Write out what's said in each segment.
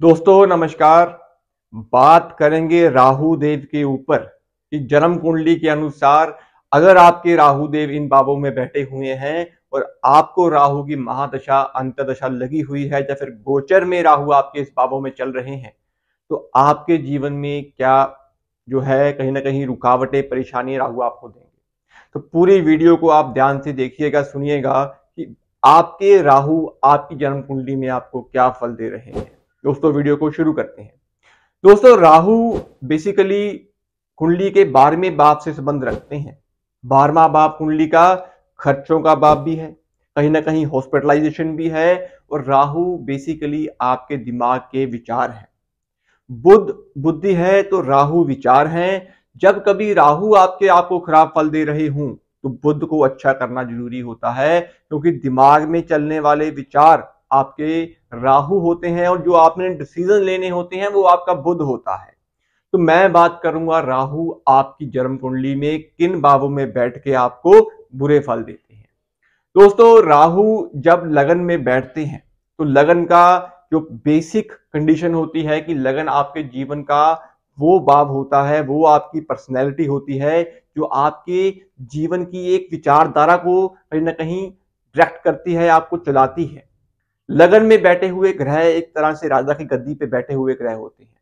दोस्तों नमस्कार बात करेंगे राहु देव के ऊपर कि जन्म कुंडली के अनुसार अगर आपके राहु देव इन बाबों में बैठे हुए हैं और आपको राहु की महादशा अंतदशा लगी हुई है या फिर गोचर में राहु आपके इस बाबों में चल रहे हैं तो आपके जीवन में क्या जो है कहीं ना कहीं रुकावटें परेशानी राहु आपको देंगे तो पूरी वीडियो को आप ध्यान से देखिएगा सुनिएगा कि आपके राहु आपकी जन्म कुंडली में आपको क्या फल दे रहे हैं दोस्तों वीडियो को शुरू करते हैं दोस्तों राहु बेसिकली कुंडली के बारहवें बाप से संबंध रखते हैं बारहवा बाप कुंडली का खर्चों का बाप भी है कहीं ना कहीं हॉस्पिटलाइजेशन भी है और राहु बेसिकली आपके दिमाग के विचार है बुद्ध बुद्धि है तो राहु विचार है जब कभी राहु आपके आपको खराब फल दे रहे हूं तो बुद्ध को अच्छा करना जरूरी होता है क्योंकि दिमाग में चलने वाले विचार आपके राहु होते हैं और जो आपने डिसीजन लेने होते हैं वो आपका बुद्ध होता है तो मैं बात करूंगा राहु आपकी जन्म कुंडली में किन भावों में बैठ के आपको बुरे फल देते हैं दोस्तों राहु जब लगन में बैठते हैं तो लगन का जो बेसिक कंडीशन होती है कि लगन आपके जीवन का वो बाब होता है वो आपकी पर्सनैलिटी होती है जो आपके जीवन की एक विचारधारा को कहीं ना कहीं डायरेक्ट करती है आपको चलाती है लगन में बैठे हुए ग्रह एक तरह से राजा की गद्दी पे बैठे हुए ग्रह होते हैं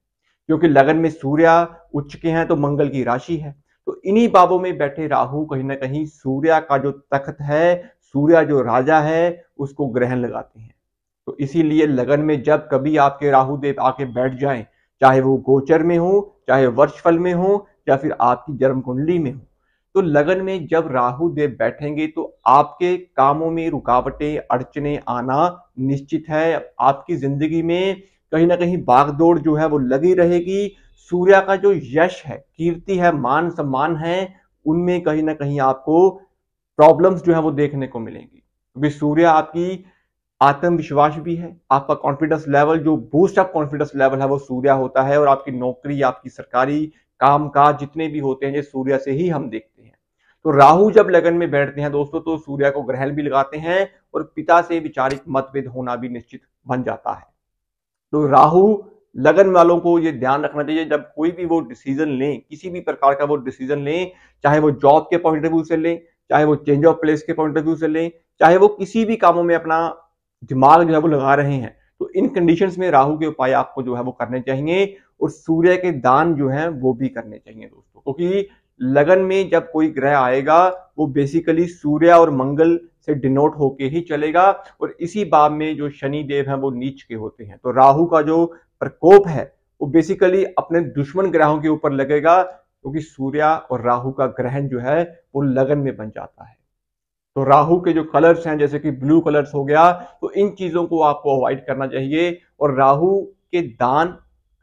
क्योंकि लगन में सूर्य उच्च के हैं तो मंगल की राशि है तो इन्हीं बाबों में बैठे राहु कहीं ना कहीं सूर्य का जो तख्त है सूर्य जो राजा है उसको ग्रहण लगाते हैं तो इसीलिए लगन में जब कभी आपके राहु देव आके बैठ जाएं चाहे वो गोचर में हो चाहे वर्षफल में हो या फिर आपकी जन्म कुंडली में हो तो लगन में जब राहु देव बैठेंगे तो आपके कामों में रुकावटें अड़चने आना निश्चित है आपकी जिंदगी में कहीं ना कहीं बागदौड़ जो है वो लगी रहेगी सूर्य का जो यश है कीर्ति है मान सम्मान है उनमें कहीं ना कहीं आपको प्रॉब्लम्स जो है वो देखने को मिलेंगी क्योंकि सूर्य आपकी आत्मविश्वास भी है आपका कॉन्फिडेंस लेवल जो बूस्ट ऑफ कॉन्फिडेंस लेवल है वो सूर्य होता है और आपकी नौकरी आपकी सरकारी काम काज जितने भी होते हैं ये सूर्य से ही हम देखते हैं तो राहु जब लगन में बैठते हैं दोस्तों तो सूर्य को ग्रहण भी लगाते हैं और पिता से विचारिक मतभेद होना भी निश्चित बन जाता है तो राहु लगन वालों को ये ध्यान रखना चाहिए जब कोई भी वो डिसीजन लें किसी भी प्रकार का वो डिसीजन लें चाहे वो जॉब के पॉइंट ऑफ व्यू से लें चाहे वो चेंज ऑफ प्लेस के पॉइंट ऑफ व्यू से लें चाहे वो किसी भी कामों में अपना दिमाग जो है वो लगा रहे हैं तो इन कंडीशंस में राहु के उपाय आपको जो है वो करने चाहिए और सूर्य के दान जो है वो भी करने चाहिए दोस्तों क्योंकि लगन में जब कोई ग्रह आएगा वो बेसिकली सूर्य और मंगल से डिनोट होके ही चलेगा और इसी बाब में जो शनि देव हैं वो नीच के होते हैं तो राहु का जो प्रकोप है वो बेसिकली अपने दुश्मन ग्रहों के ऊपर लगेगा क्योंकि सूर्य और राहु का ग्रहण जो है वो लगन में बन जाता है तो राहु के जो कलर्स हैं जैसे कि ब्लू कलर्स हो गया तो इन चीज़ों को आपको अवॉइड करना चाहिए और राहु के दान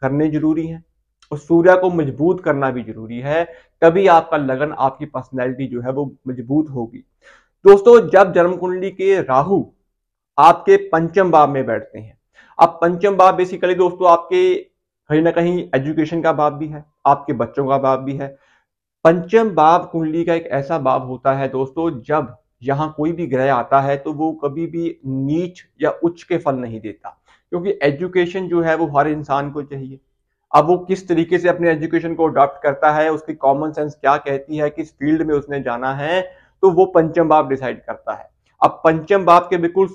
करने जरूरी हैं और सूर्य को मजबूत करना भी जरूरी है तभी आपका लगन आपकी पर्सनैलिटी जो है वो मजबूत होगी दोस्तों जब जन्म कुंडली के राहु आपके पंचम भाव में बैठते हैं अब पंचम भाव बेसिकली दोस्तों आपके कहीं ना कहीं एजुकेशन का भाव भी है आपके बच्चों का भाव भी है पंचम भाव कुंडली का एक ऐसा भाव होता है दोस्तों जब यहाँ कोई भी ग्रह आता है तो वो कभी भी नीच या उच्च के फल नहीं देता क्योंकि एजुकेशन जो है वो हर इंसान को चाहिए अब वो किस तरीके से अपने एजुकेशन को अडॉप्ट करता है उसकी कॉमन सेंस क्या कहती है किस फील्ड में उसने जाना है तो वो पंचम बाप डिसाइड करता है अब पंचम बाप के बिल्कुल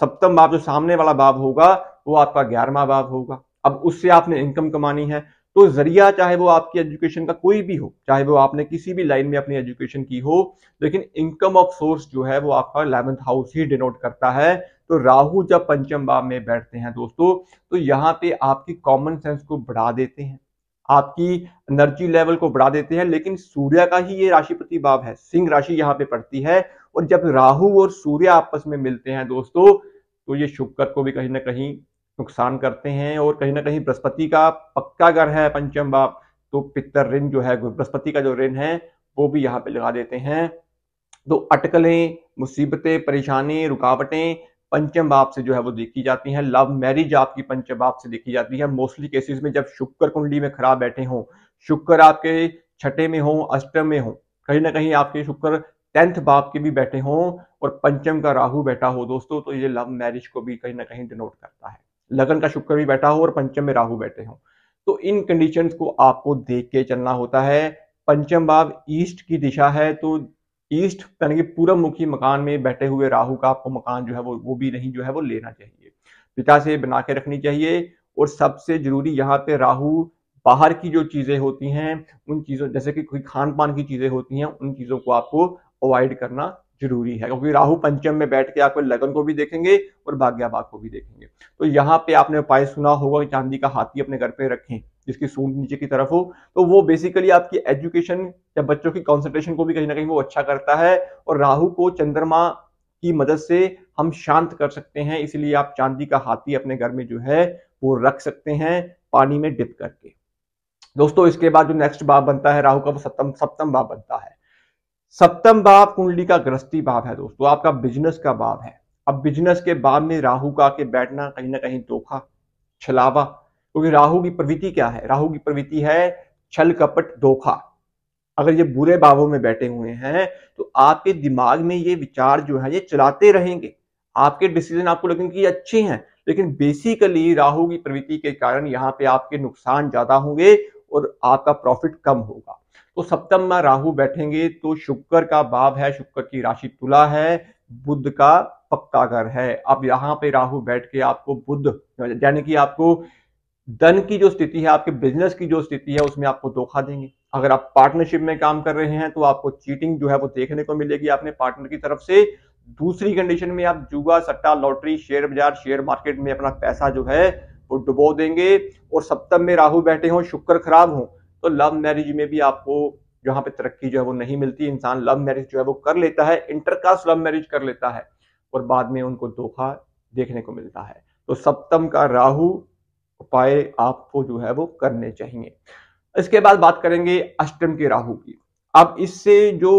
सप्तम बाप जो सामने वाला बाप होगा वो आपका ग्यारहवा बाप होगा अब उससे आपने इनकम कमानी है तो जरिया चाहे वो आपकी एजुकेशन का कोई भी हो चाहे वो आपने किसी भी लाइन में अपनी एजुकेशन की हो लेकिन इनकम ऑफ सोर्स जो है वो आपका इलेवंथ हाउस ही डिनोट करता है तो राहु जब पंचम भाव में बैठते हैं दोस्तों तो यहाँ पे आपकी कॉमन सेंस को बढ़ा देते हैं आपकी एनर्जी लेवल को बढ़ा देते हैं लेकिन सूर्य का ही ये राशिपति भाव है सिंह राशि यहाँ पे पड़ती है और जब राहु और सूर्य आपस में मिलते हैं दोस्तों तो ये शुक्र को भी कहीं ना कहीं नुकसान करते हैं और कहीं ना कहीं बृहस्पति का पक्का घर है पंचम बाप तो पितर ऋण जो है बृहस्पति का जो ऋण है वो भी यहाँ पे लगा देते हैं तो अटकलें मुसीबतें परेशानी रुकावटें पंचम बाप से जो है वो देखी जाती हैं लव मैरिज आपकी पंचम बाप से देखी जाती है मोस्टली केसेस में जब शुक्र कुंडली में खराब बैठे हों शुक्र आपके छठे में हो अष्टम में हो कहीं ना कहीं आपके शुक्र टेंथ बाप के भी बैठे हों और पंचम का राहु बैठा हो दोस्तों तो ये लव मैरिज को भी कहीं ना कहीं डिनोट करता है लगन का शुक्र भी बैठा हो और पंचम में राहु बैठे हो तो इन कंडीशंस को आपको देख के चलना होता है पंचम भाव ईस्ट की दिशा है तो ईस्ट यानी कि पूर्व मुखी मकान में बैठे हुए राहु का आपको मकान जो है वो वो भी नहीं जो है वो लेना चाहिए पिता से बना के रखनी चाहिए और सबसे जरूरी यहाँ पे राहु बाहर की जो चीज़ें होती हैं उन चीज़ों जैसे कि कोई खान पान की चीज़ें होती हैं उन चीज़ों को आपको अवॉइड करना जरूरी है क्योंकि राहु पंचम में बैठ के आप लगन को भी देखेंगे और भाग को भी देखेंगे तो यहाँ पे आपने उपाय सुना होगा कि चांदी का हाथी अपने घर पे रखें जिसकी सूंड नीचे की तरफ हो तो वो बेसिकली आपकी एजुकेशन या बच्चों की कॉन्सेंट्रेशन को भी कहीं ना कहीं वो अच्छा करता है और राहु को चंद्रमा की मदद से हम शांत कर सकते हैं इसलिए आप चांदी का हाथी अपने घर में जो है वो रख सकते हैं पानी में डिप करके दोस्तों इसके बाद जो नेक्स्ट बाप बनता है राहु का वो सप्तम सप्तम बाप बनता है सप्तम भाव कुंडली का ग्रस्ती भाव है दोस्तों आपका बिजनेस का भाव है अब बिजनेस के भाव में राहु का के बैठना कहीं ना कहीं धोखा छलावा क्योंकि राहु की प्रवृत्ति क्या है राहु की प्रवृत्ति है छल कपट धोखा अगर ये बुरे भावों में बैठे हुए हैं तो आपके दिमाग में ये विचार जो है ये चलाते रहेंगे आपके डिसीजन आपको लगेंगे कि अच्छे हैं लेकिन बेसिकली राहु की प्रवृत्ति के कारण यहाँ पे आपके नुकसान ज्यादा होंगे और आपका प्रॉफिट कम होगा तो सप्तम में राहु बैठेंगे तो शुक्र का भाव है शुक्र की राशि तुला है बुद्ध का पक्का घर है अब यहाँ पे राहु बैठ के आपको बुद्ध यानी कि आपको धन की जो स्थिति है आपके बिजनेस की जो स्थिति है उसमें आपको धोखा देंगे अगर आप पार्टनरशिप में काम कर रहे हैं तो आपको चीटिंग जो है वो देखने को मिलेगी आपने पार्टनर की तरफ से दूसरी कंडीशन में आप जुआ सट्टा लॉटरी शेयर बाजार शेयर मार्केट में अपना पैसा जो है वो डुबो देंगे और सप्तम में राहु बैठे हों शुक्र खराब हो तो लव मैरिज में भी आपको जहाँ पे तरक्की जो है वो नहीं मिलती इंसान लव मैरिज जो है वो कर लेता है इंटरकास्ट लव मैरिज कर लेता है और बाद में उनको धोखा देखने को मिलता है तो सप्तम का राहु उपाय आपको जो है वो करने चाहिए इसके बाद बात करेंगे अष्टम के राहु की अब इससे जो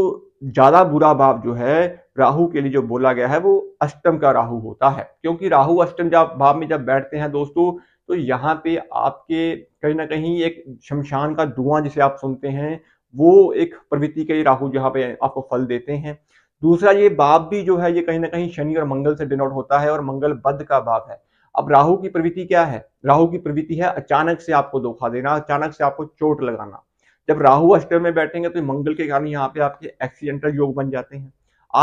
ज्यादा बुरा भाव जो है राहु के लिए जो बोला गया है वो अष्टम का राहु होता है क्योंकि राहु अष्टम जब भाव में जब बैठते हैं दोस्तों तो यहाँ पे आपके कहीं ना कहीं एक शमशान का धुआं जिसे आप सुनते हैं वो एक प्रवृत्ति के राहु जहाँ पे आपको फल देते हैं दूसरा ये बाप भी जो है ये कहीं ना कहीं शनि और मंगल से डिनोट होता है और मंगल बद का बाप है अब राहु की प्रवृत्ति क्या है राहु की प्रवृत्ति है अचानक से आपको धोखा देना अचानक से आपको चोट लगाना जब राहु अष्टम में बैठेंगे तो मंगल के कारण यहाँ पे आपके एक्सीडेंटल योग बन जाते हैं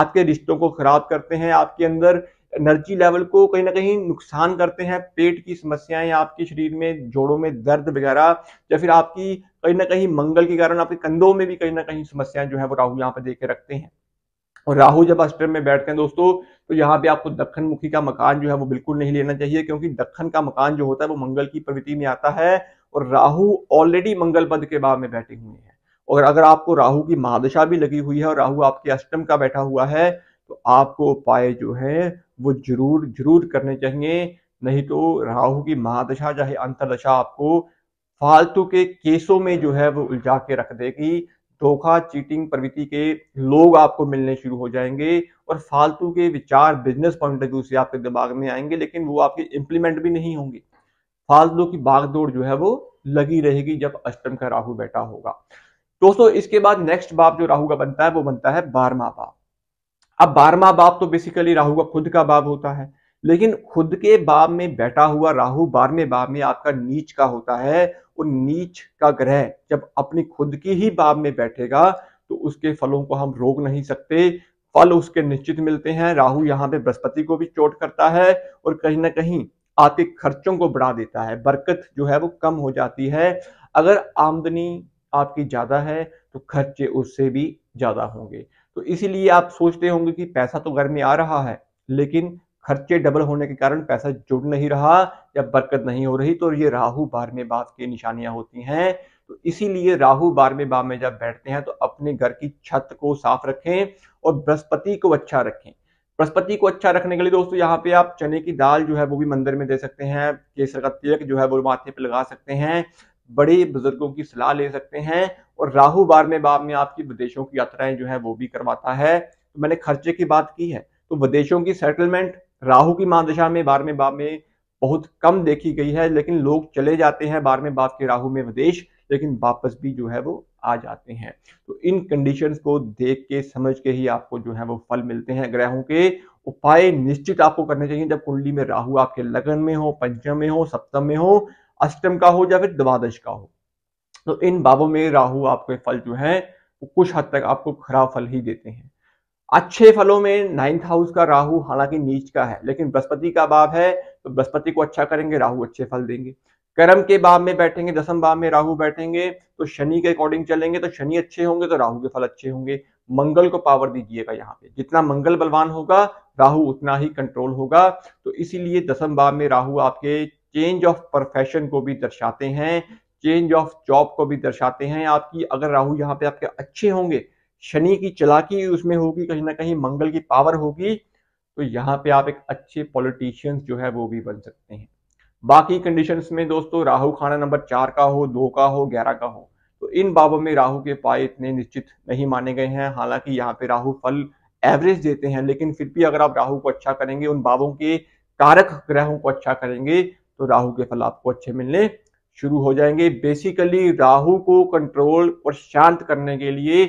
आपके रिश्तों को खराब करते हैं आपके अंदर एनर्जी लेवल को कहीं ना कहीं नुकसान करते हैं पेट की समस्याएं आपके शरीर में जोड़ों में दर्द वगैरह या फिर आपकी कहीं ना कहीं मंगल के कारण आपके कंधों में भी कहीं ना कहीं समस्याएं जो है वो राहु यहाँ पर देख के रखते हैं और राहु जब अष्टम में बैठते हैं दोस्तों तो यहाँ पे आपको दक्षिण मुखी का मकान जो है वो बिल्कुल नहीं लेना चाहिए क्योंकि दक्षिण का मकान जो होता है वो मंगल की प्रवृत्ति में आता है और राहु ऑलरेडी मंगल पद के भाव में बैठे हुए हैं और अगर आपको राहु की महादशा भी लगी हुई है और राहु आपके अष्टम का बैठा हुआ है तो आपको उपाय जो है वो जरूर जरूर करने चाहिए नहीं तो राहु की महादशा चाहे अंतरदशा आपको फालतू के केसों में जो है वो उलझा के रख देगी धोखा चीटिंग प्रवृत्ति के लोग आपको मिलने शुरू हो जाएंगे और फालतू के विचार बिजनेस पॉइंट ऑफ व्यू से आपके दिमाग में आएंगे लेकिन वो आपके इम्प्लीमेंट भी नहीं होंगे फालतू की बागदौड़ जो है वो लगी रहेगी जब अष्टम का राहु बैठा होगा दोस्तों इसके बाद नेक्स्ट बाप जो राहु का बनता है वो बनता है बारहवा बाप अब बारहवा बाप तो बेसिकली राहु का खुद का बाप होता है लेकिन खुद के बाप में बैठा हुआ राहु बारहवें बाप में आपका नीच का होता है और नीच का ग्रह जब अपनी खुद की ही बाप में बैठेगा तो उसके फलों को हम रोक नहीं सकते फल उसके निश्चित मिलते हैं राहु यहाँ पे बृहस्पति को भी चोट करता है और कहीं ना कहीं आपके खर्चों को बढ़ा देता है बरकत जो है वो कम हो जाती है अगर आमदनी आपकी ज़्यादा है तो खर्चे उससे भी ज़्यादा होंगे तो इसीलिए आप सोचते होंगे कि पैसा तो घर में आ रहा है लेकिन खर्चे डबल होने के कारण पैसा जुड़ नहीं रहा या बरकत नहीं हो रही तो ये राहु में भाव की निशानियां होती हैं तो इसीलिए राहु में बाप में जब बैठते हैं तो अपने घर की छत को साफ रखें और बृहस्पति को अच्छा रखें बृहस्पति को अच्छा रखने के लिए दोस्तों यहाँ पे आप चने की दाल जो है वो भी मंदिर में दे सकते हैं केसर का तिलक जो है वो माथे पे लगा सकते हैं बड़े बुजुर्गों की सलाह ले सकते हैं और राहु बार में बाप में आपकी विदेशों की यात्राएं जो है वो भी करवाता है तो मैंने खर्चे की बात की है तो विदेशों की सेटलमेंट राहु की महादशा में बारहवें बाप में बहुत कम देखी गई है लेकिन लोग चले जाते हैं बारहवें बाप के राहु में विदेश लेकिन वापस भी जो है वो आ जाते हैं तो इन कंडीशंस को देख के समझ के ही आपको जो है वो फल मिलते हैं ग्रहों के उपाय निश्चित आपको करने चाहिए जब कुंडली में राहु आपके लगन में हो पंचम में हो सप्तम में हो अष्टम का हो या फिर द्वादश का हो तो इन बाबों में राहु आपके फल जो है वो कुछ हद तक आपको खराब फल ही देते हैं अच्छे फलों में नाइन्थ हाउस का राहु हालांकि नीच का है लेकिन बृहस्पति का बाब है तो बृहस्पति को अच्छा करेंगे राहु अच्छे फल देंगे कर्म के बाब में बैठेंगे दसम भाव में राहु बैठेंगे तो शनि के अकॉर्डिंग चलेंगे तो शनि अच्छे होंगे तो राहु के फल अच्छे होंगे मंगल को पावर दीजिएगा यहाँ पे जितना मंगल बलवान होगा राहु उतना ही कंट्रोल होगा तो इसीलिए दसम भाव में राहु आपके चेंज ऑफ प्रोफेशन को भी दर्शाते हैं चेंज ऑफ जॉब को भी दर्शाते हैं आपकी अगर राहु यहाँ पे आपके अच्छे होंगे शनि की चलाकी उसमें होगी कहीं ना कहीं मंगल की पावर होगी तो यहाँ पे आप एक अच्छे पॉलिटिशियंस जो है वो भी बन सकते हैं बाकी कंडीशंस में दोस्तों राहु खाना नंबर चार का हो दो का हो ग्यारह का हो तो इन बाबों में राहु के पाए इतने निश्चित नहीं माने गए हैं हालांकि यहाँ पे राहु फल एवरेज देते हैं लेकिन फिर भी अगर आप राहु को अच्छा करेंगे उन बाबों के कारक ग्रहों को अच्छा करेंगे तो राहु के फल आपको अच्छे मिलने शुरू हो जाएंगे बेसिकली राहु को कंट्रोल और शांत करने के लिए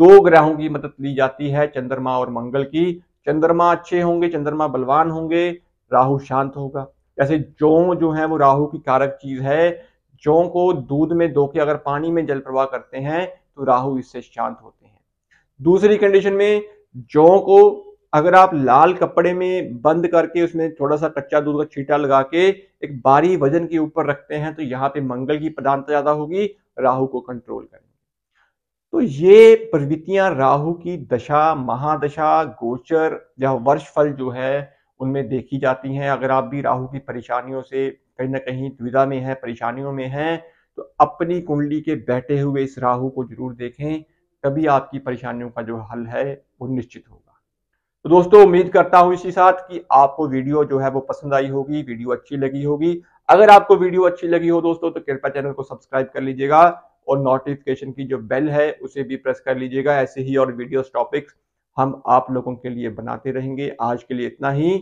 दो ग्रहों की मदद ली जाती है चंद्रमा और मंगल की चंद्रमा अच्छे होंगे चंद्रमा बलवान होंगे राहु शांत होगा जैसे जौ जो है वो राहु की कारक चीज है जौ को दूध में धोके के अगर पानी में जल प्रवाह करते हैं तो राहु इससे शांत होते हैं दूसरी कंडीशन में जौ को अगर आप लाल कपड़े में बंद करके उसमें थोड़ा सा कच्चा दूध का छीटा लगा के एक बारी वजन के ऊपर रखते हैं तो यहाँ पे मंगल की प्रधानता ज्यादा होगी राहु को कंट्रोल करेंगे तो ये प्रवृत्तियां राहु की दशा महादशा गोचर या वर्ष फल जो है उनमें देखी जाती हैं अगर आप भी राहु की परेशानियों से कहीं ना कहीं दुविधा में है परेशानियों में है तो अपनी कुंडली के बैठे हुए इस राहु को जरूर देखें तभी आपकी परेशानियों का जो हल है वो निश्चित होगा तो दोस्तों उम्मीद करता हूं इसी साथ कि आपको वीडियो जो है वो पसंद आई होगी वीडियो अच्छी लगी होगी अगर आपको वीडियो अच्छी लगी हो दोस्तों तो कृपया चैनल को सब्सक्राइब कर लीजिएगा और नोटिफिकेशन की जो बेल है उसे भी प्रेस कर लीजिएगा ऐसे ही और वीडियोस टॉपिक्स हम आप लोगों के लिए बनाते रहेंगे आज के लिए इतना ही